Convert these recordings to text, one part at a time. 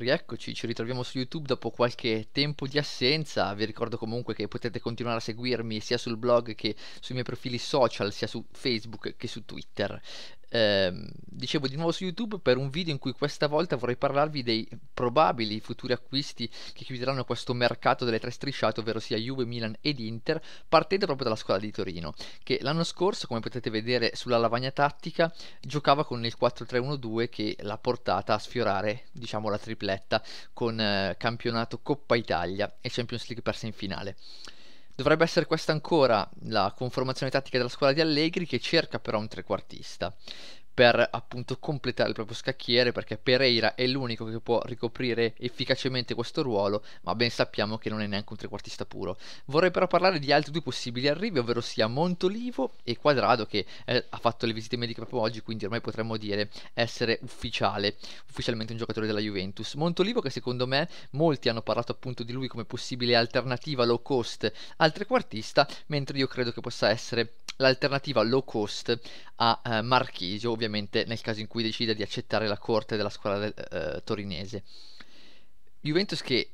Rieccoci, ci ritroviamo su YouTube dopo qualche tempo di assenza. Vi ricordo comunque che potete continuare a seguirmi sia sul blog che sui miei profili social, sia su Facebook che su Twitter ehm, dicevo di nuovo su YouTube per un video in cui questa volta vorrei parlarvi dei probabili futuri acquisti che chiuderanno questo mercato delle tre strisciate, ovvero sia Juve, Milan ed Inter, partendo proprio dalla squadra di Torino, che l'anno scorso, come potete vedere sulla lavagna tattica, giocava con il 4-3-1-2 che l'ha portata a sfiorare, diciamo, la tripletta con eh, campionato Coppa Italia e Champions League persa in finale. Dovrebbe essere questa ancora la conformazione tattica della squadra di Allegri che cerca però un trequartista per appunto completare il proprio scacchiere perché Pereira è l'unico che può ricoprire efficacemente questo ruolo, ma ben sappiamo che non è neanche un trequartista puro. Vorrei però parlare di altri due possibili arrivi, ovvero sia Montolivo e Quadrado che eh, ha fatto le visite mediche proprio oggi, quindi ormai potremmo dire essere ufficiale, ufficialmente un giocatore della Juventus. Montolivo che secondo me molti hanno parlato appunto di lui come possibile alternativa low cost al trequartista, mentre io credo che possa essere l'alternativa low cost a eh, Marchisio, ovviamente ovviamente nel caso in cui decida di accettare la corte della squadra del, eh, torinese. Juventus che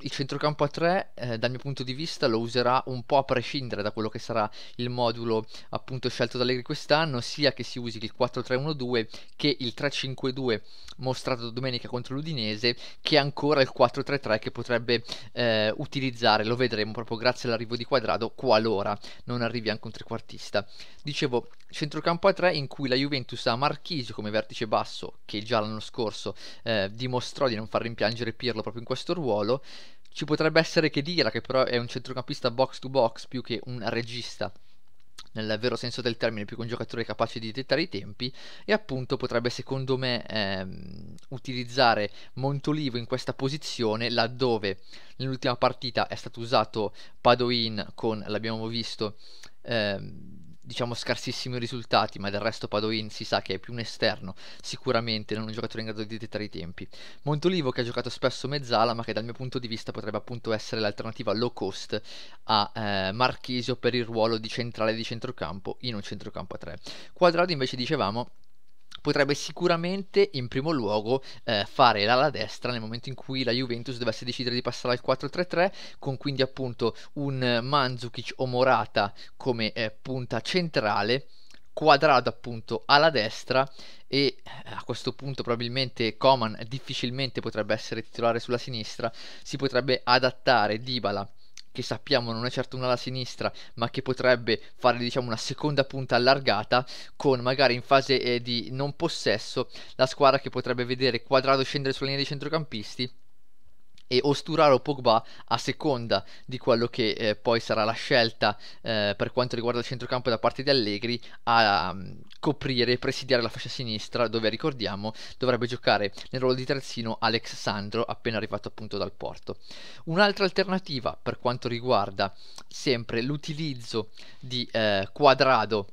il centrocampo a 3 eh, dal mio punto di vista lo userà un po' a prescindere da quello che sarà il modulo appunto scelto da Allegri quest'anno sia che si usi il 4-3-1-2 che il 3-5-2 mostrato domenica contro l'Udinese che ancora il 4-3-3 che potrebbe eh, utilizzare lo vedremo proprio grazie all'arrivo di Quadrado qualora non arrivi anche un trequartista dicevo centrocampo a 3 in cui la Juventus ha Marchisio come vertice basso che già l'anno scorso eh, dimostrò di non far rimpiangere Pirlo proprio in questo ruolo ci potrebbe essere che dire che però è un centrocampista box to box più che un regista nel vero senso del termine, più che un giocatore capace di dettare i tempi, e appunto potrebbe secondo me ehm, utilizzare Montolivo in questa posizione laddove nell'ultima partita è stato usato Padoin con, l'abbiamo visto, ehm, diciamo scarsissimi risultati, ma del resto Padoin si sa che è più un esterno, sicuramente non un giocatore in grado di dettare i tempi. Montolivo che ha giocato spesso mezzala, ma che dal mio punto di vista potrebbe appunto essere l'alternativa low cost a eh, Marchisio per il ruolo di centrale di centrocampo in un centrocampo a 3. Quadrado invece dicevamo potrebbe sicuramente in primo luogo eh, fare l'ala destra nel momento in cui la Juventus dovesse decidere di passare al 4-3-3 con quindi appunto un Mandzukic o Morata come eh, punta centrale quadrato appunto alla destra e eh, a questo punto probabilmente Coman difficilmente potrebbe essere titolare sulla sinistra, si potrebbe adattare Dybala che sappiamo non è certo un'ala sinistra, ma che potrebbe fare diciamo una seconda punta allargata con magari in fase eh, di non possesso la squadra che potrebbe vedere Quadrado scendere sulla linea dei centrocampisti e osturare o Pogba a seconda di quello che eh, poi sarà la scelta eh, per quanto riguarda il centrocampo da parte di Allegri a coprire e presidiare la fascia sinistra dove ricordiamo dovrebbe giocare nel ruolo di terzino Alex Sandro appena arrivato appunto dal Porto. Un'altra alternativa per quanto riguarda sempre l'utilizzo di eh, Quadrado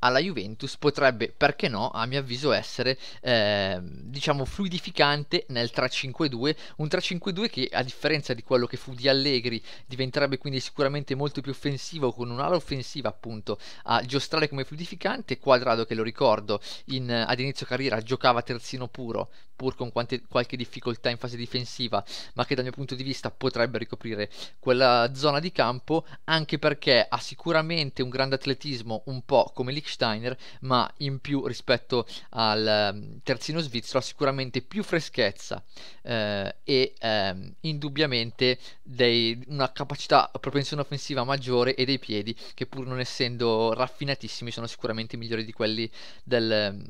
alla Juventus potrebbe, perché no, a mio avviso essere eh, diciamo fluidificante nel 3-5-2, un 3-5-2 che a differenza di quello che fu di Allegri diventerebbe quindi sicuramente molto più offensivo con un'ala offensiva appunto a giostrare come fluidificante, Quadrado che lo ricordo in, ad inizio carriera giocava terzino puro, pur con quante, qualche difficoltà in fase difensiva, ma che dal mio punto di vista potrebbe ricoprire quella zona di campo, anche perché ha sicuramente un grande atletismo, un po' come Lichsteiner, ma in più rispetto al ehm, terzino svizzero ha sicuramente più freschezza eh, e eh, indubbiamente dei, una capacità, propensione offensiva maggiore e dei piedi che pur non essendo raffinatissimi sono sicuramente migliori di quelli del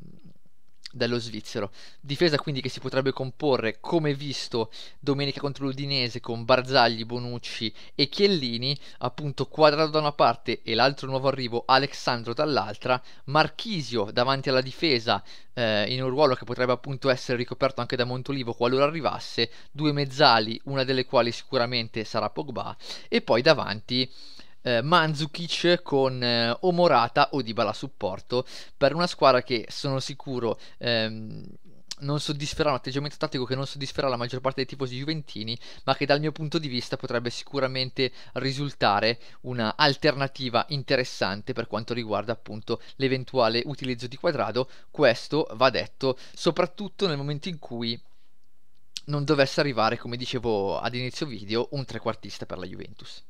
dello svizzero. Difesa quindi che si potrebbe comporre, come visto domenica contro l'Udinese con Barzagli, Bonucci e Chiellini, appunto quadrato da una parte e l'altro nuovo arrivo Alexandro dall'altra, Marchisio davanti alla difesa eh, in un ruolo che potrebbe appunto essere ricoperto anche da Montolivo qualora arrivasse, due mezzali, una delle quali sicuramente sarà Pogba e poi davanti eh, Manzukic con eh, o Morata o Dybala supporto per una squadra che sono sicuro ehm, non soddisferà un atteggiamento tattico che non soddisferà la maggior parte dei tifosi juventini, ma che dal mio punto di vista potrebbe sicuramente risultare una alternativa interessante per quanto riguarda appunto l'eventuale utilizzo di quadrado. Questo va detto soprattutto nel momento in cui non dovesse arrivare, come dicevo ad inizio video, un trequartista per la Juventus.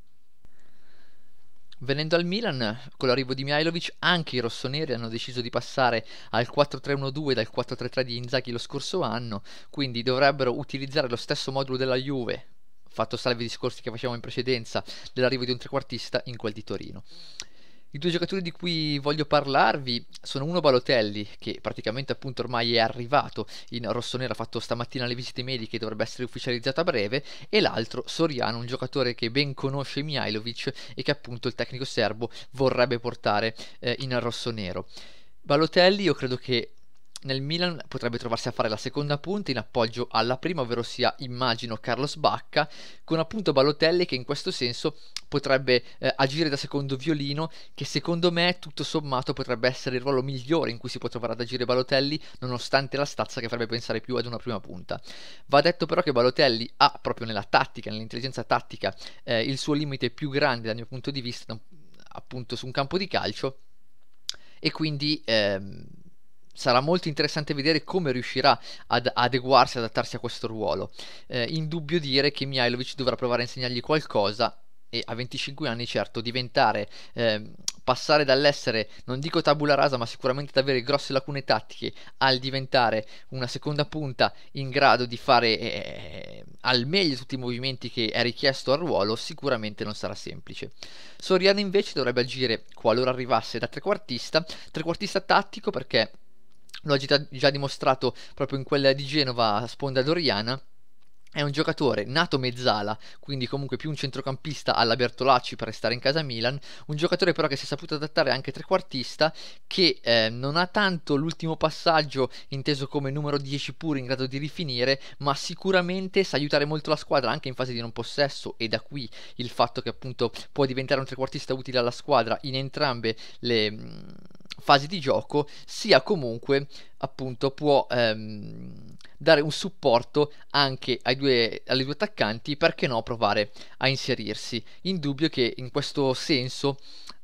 Venendo al Milan, con l'arrivo di Mihailovic, anche i rossoneri hanno deciso di passare al 4-3-1-2 dal 4-3-3 di Inzaghi lo scorso anno, quindi dovrebbero utilizzare lo stesso modulo della Juve, fatto salve i discorsi che facevamo in precedenza dell'arrivo di un trequartista in quel di Torino. I due giocatori di cui voglio parlarvi sono uno Balotelli, che praticamente appunto ormai è arrivato in rossonera, ha fatto stamattina le visite mediche e dovrebbe essere ufficializzato a breve, e l'altro Soriano, un giocatore che ben conosce Mihailovic e che appunto il tecnico serbo vorrebbe portare eh, in rossonero. Balotelli io credo che nel Milan potrebbe trovarsi a fare la seconda punta in appoggio alla prima, ovvero sia immagino Carlos Bacca, con appunto Balotelli che in questo senso potrebbe eh, agire da secondo violino, che secondo me tutto sommato potrebbe essere il ruolo migliore in cui si può trovare ad agire Balotelli, nonostante la stazza che farebbe pensare più ad una prima punta. Va detto però che Balotelli ha proprio nella tattica, nell'intelligenza tattica, eh, il suo limite più grande dal mio punto di vista, appunto su un campo di calcio, e quindi... Ehm, sarà molto interessante vedere come riuscirà ad adeguarsi, ad adattarsi a questo ruolo. Eh, indubbio dire che Mihailovic dovrà provare a insegnargli qualcosa e a 25 anni certo diventare eh, passare dall'essere non dico tabula rasa ma sicuramente ad avere grosse lacune tattiche al diventare una seconda punta in grado di fare eh, eh, al meglio tutti i movimenti che è richiesto al ruolo sicuramente non sarà semplice Soriano invece dovrebbe agire qualora arrivasse da trequartista trequartista tattico perché lo ha già dimostrato proprio in quella di Genova a sponda doriana è un giocatore nato mezzala, quindi comunque più un centrocampista alla Bertolacci per restare in casa Milan, un giocatore però che si è saputo adattare anche trequartista, che eh, non ha tanto l'ultimo passaggio inteso come numero 10 pure in grado di rifinire, ma sicuramente sa aiutare molto la squadra anche in fase di non possesso e da qui il fatto che appunto può diventare un trequartista utile alla squadra in entrambe le mm, fase di gioco, sia comunque appunto può ehm, dare un supporto anche ai due, alle due attaccanti, perché no provare a inserirsi. Indubbio che in questo senso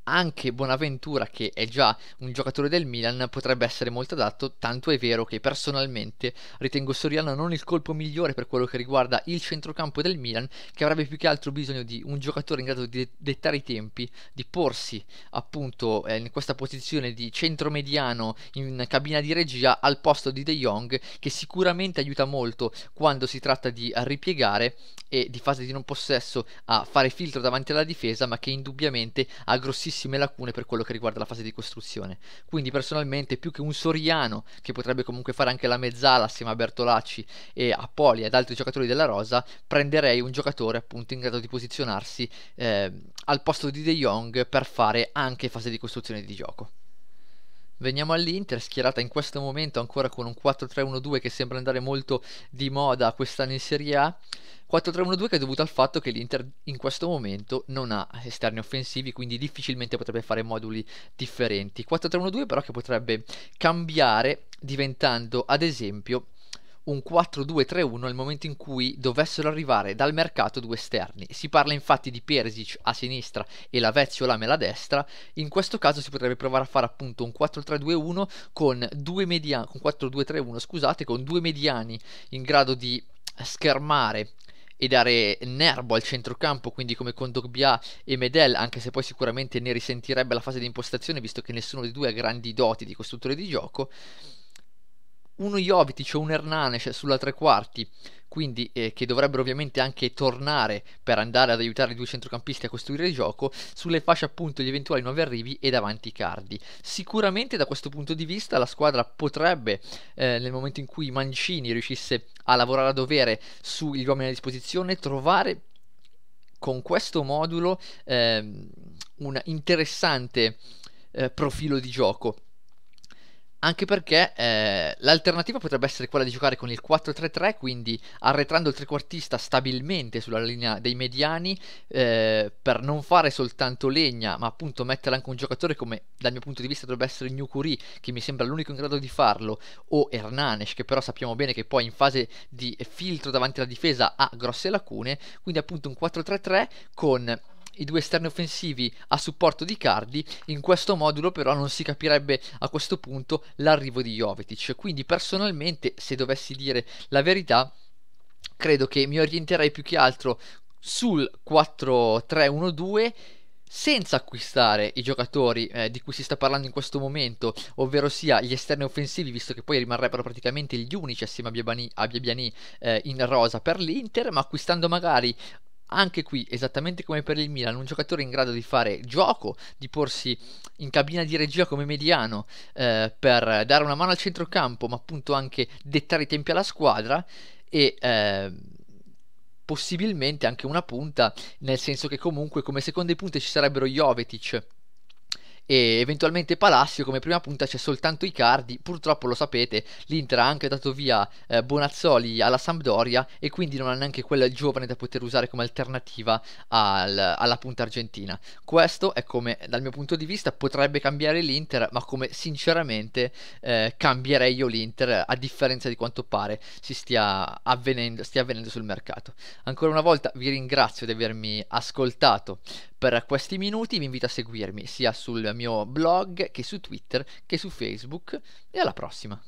anche Bonaventura, che è già un giocatore del Milan, potrebbe essere molto adatto, tanto è vero che personalmente ritengo Soriano non il colpo migliore per quello che riguarda il centrocampo del Milan, che avrebbe più che altro bisogno di un giocatore in grado di dettare i tempi, di porsi appunto eh, in questa posizione di centromediano in cabina di regia al posto di De Jong, che sicuramente aiuta molto quando si tratta di ripiegare e di fase di non possesso a fare filtro davanti alla difesa, ma che indubbiamente ha grossissimi grossissime lacune per quello che riguarda la fase di costruzione. Quindi personalmente più che un Soriano, che potrebbe comunque fare anche la mezzala assieme a Bertolacci e a Poli e ad altri giocatori della Rosa, prenderei un giocatore appunto in grado di posizionarsi eh, al posto di De Jong per fare anche fase di costruzione di gioco. Veniamo all'Inter, schierata in questo momento ancora con un 4-3-1-2 che sembra andare molto di moda quest'anno in Serie A. 4-3-1-2 che è dovuto al fatto che l'Inter in questo momento non ha esterni offensivi, quindi difficilmente potrebbe fare moduli differenti. 4-3-1-2 però che potrebbe cambiare diventando ad esempio un 4-2-3-1 nel momento in cui dovessero arrivare dal mercato due esterni. Si parla infatti di Perisic a sinistra e la Veziola mela a destra. In questo caso si potrebbe provare a fare appunto un 4-3-2-1 con due mediani, con 4-2-3-1, scusate, con due mediani in grado di schermare e dare nervo al centrocampo, quindi come con Dogbia e Medel, anche se poi sicuramente ne risentirebbe la fase di impostazione, visto che nessuno dei due ha grandi doti di costruttore di gioco uno Jovic o un Hernanes cioè, sulla tre quarti, quindi eh, che dovrebbero ovviamente anche tornare per andare ad aiutare i due centrocampisti a costruire il gioco, sulle fasce appunto gli eventuali nuovi arrivi e davanti i Cardi. Sicuramente da questo punto di vista la squadra potrebbe, eh, nel momento in cui Mancini riuscisse a lavorare a dovere sugli uomini a disposizione, trovare con questo modulo eh, un interessante eh, profilo di gioco anche perché eh, l'alternativa potrebbe essere quella di giocare con il 4-3-3, quindi arretrando il trequartista stabilmente sulla linea dei mediani eh, per non fare soltanto legna, ma appunto mettere anche un giocatore come dal mio punto di vista dovrebbe essere Gnukuri, che mi sembra l'unico in grado di farlo, o Hernanes, che però sappiamo bene che poi in fase di filtro davanti alla difesa ha grosse lacune, quindi appunto un 4-3-3 con i due esterni offensivi a supporto di Cardi, in questo modulo però non si capirebbe a questo punto l'arrivo di Jovetic. Quindi personalmente, se dovessi dire la verità, credo che mi orienterei più che altro sul 4-3-1-2 senza acquistare i giocatori eh, di cui si sta parlando in questo momento, ovvero sia gli esterni offensivi, visto che poi rimarrebbero praticamente gli unici assieme a Biabani, a eh, in rosa per l'Inter, ma acquistando magari anche qui, esattamente come per il Milan, un giocatore in grado di fare gioco, di porsi in cabina di regia come mediano eh, per dare una mano al centrocampo, ma appunto anche dettare i tempi alla squadra e eh, possibilmente anche una punta, nel senso che comunque come seconde punte ci sarebbero Jovetic e eventualmente Palacio come prima punta c'è soltanto Icardi purtroppo lo sapete l'Inter ha anche dato via eh, Bonazzoli alla Sampdoria e quindi non ha neanche quel giovane da poter usare come alternativa al, alla punta argentina questo è come dal mio punto di vista potrebbe cambiare l'Inter ma come sinceramente eh, cambierei io l'Inter a differenza di quanto pare si stia avvenendo, stia avvenendo sul mercato ancora una volta vi ringrazio di avermi ascoltato per questi minuti vi invito a seguirmi sia sul mio blog che su Twitter che su Facebook e alla prossima.